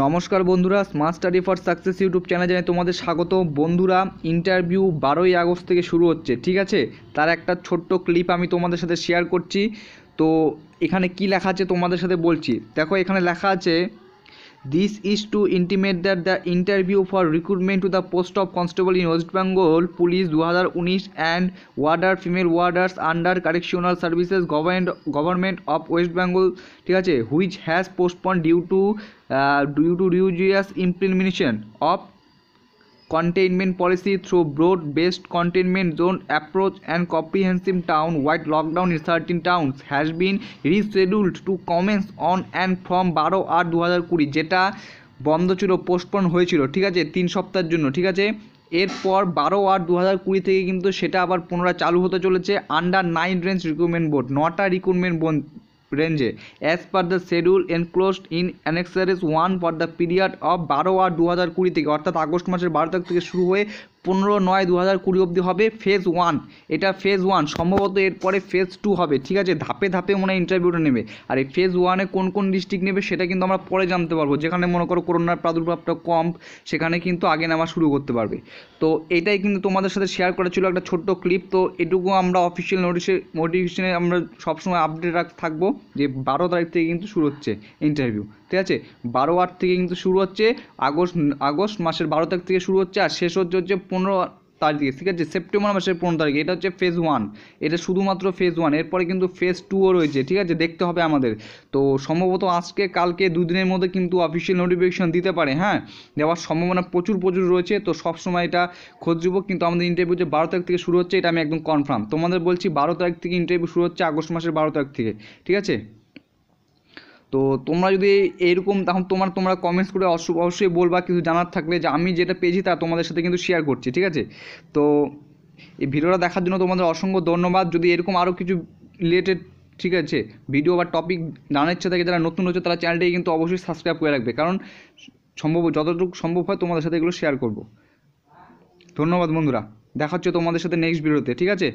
নমস্কার বন্ধুরা smart study for success YouTube channel জানিয়ে তোমাদের স্বাগত বন্ধুরা ইন্টারভিউ বারোই আগস্ট থেকে শুরু হচ্ছে ঠিক আছে তার একটা ছোট্ট ক্লিপ আমি তোমাদের সাথে শেয়ার করছি তো এখানে কি লেখা আছে তোমাদের সাথে বলছি দেখো এখানে লেখা আছে this is to intimate that the interview for recruitment to the post of constable in West Bengal police দু হাজার উনিশ and warder female warders under correctional services government government of West Bengal ঠিক আছে which has postpone due to due to rigorous implementation of containment policy through broad-based containment zone approach and comprehensive town-wide lockdown in certain towns has been rescheduled to commence on and from বারো আট দু হাজার কুড়ি যেটা বন্ধ ছিল postpone হয়েছিল ঠিক আছে তিন সপ্তাহের জন্য ঠিক আছে এরপর বারো আট দু হাজার কুড়ি থেকে কিন্তু সেটা আবার পুনরায় চালু হতে চলেছে under nine range recruitment board নটা রিক্রুটমেন্ট রেঞ্জে as per the schedule enclosed in annexures one for the period of বারো আর দু হাজার কুড়ি থেকে অর্থাৎ আগস্ট মাসের বারো তারিখ থেকে শুরু হয়ে পনেরো নয় দু হাজার কুড়ি অবধি হবে ফেজ ওয়ান এটা ফেজ ওয়ান সম্ভবত এরপরে ফেজ টু হবে ঠিক আছে ধাপে ধাপে মনে হয় ইন্টারভিউটা নেবে আর এই ফেজ ওয়ানে কোন কোন ডিস্ট্রিক্ট নেবে সেটা কিন্তু আমরা পরে জানতে পারবো যেখানে মনে করো করোনার প্রাদুর্ভাবটা কম সেখানে কিন্তু আগে নামা শুরু করতে পারবে তো এটাই কিন্তু তোমাদের সাথে শেয়ার করা ছিল একটা ছোট্ট ক্লিপ তো এটুকু আমরা অফিসিয়াল নোটিশে নোটিফিকেশানে আমরা সবসময় আপডেট রাখ থাকবো যে বারো তারিখ থেকে কিন্তু শুরু হচ্ছে ইন্টারভিউ ঠিক আছে বারো আট থেকে কিন্তু শুরু হচ্ছে আগস্ট আগস্ট মাসের বারো তারিখ থেকে শুরু হচ্ছে আর শেষ হচ্ছে হচ্ছে পনেরো তারিখে ঠিক আছে সেপ্টেম্বর মাসের পনেরো তারিখে এটা হচ্ছে ফেজ ওয়ান এটা শুধুমাত্র ফেজ ওয়ান এরপরে কিন্তু ফেজ টুও রয়েছে ঠিক আছে দেখতে হবে আমাদের তো সম্ভবত আজকে কালকে দুদিনের মধ্যে কিন্তু অফিসিয়াল নোটিফিকেশান দিতে পারে হ্যাঁ দেওয়ার সম্ভাবনা প্রচুর প্রচুর রয়েছে তো সবসময় এটা খোঁজ দিব কিন্তু আমাদের ইন্টারভিউ যে বারো তারিখ থেকে শুরু হচ্ছে এটা আমি একদম কনফার্ম তোমাদের বলছি বারো তারিখ থেকে ইন্টারভিউ শুরু হচ্ছে আগস্ট মাসের বারো তারিখ থেকে ঠিক আছে তো তোমরা যদি এরকম তখন তোমার তোমরা কমেন্টস করে অবশ্যই বলবা কিছু জানার থাকলে যে আমি যেটা পেয়েছি তা তোমাদের সাথে কিন্তু শেয়ার করছি ঠিক আছে তো এই ভিডিওটা দেখার জন্য তোমাদের অসংখ্য ধন্যবাদ যদি এরকম আরও কিছু রিলেটেড ঠিক আছে ভিডিও বা টপিক জানার ইচ্ছা থাকে যারা নতুন হচ্ছে তারা চ্যানেলটাকে কিন্তু অবশ্যই সাবস্ক্রাইব করে রাখবে কারণ সম্ভব যতটুকু সম্ভব হয় তোমাদের সাথে এগুলো শেয়ার করব ধন্যবাদ বন্ধুরা দেখা হচ্ছে তোমাদের সাথে নেক্সট ভিডিওতে ঠিক আছে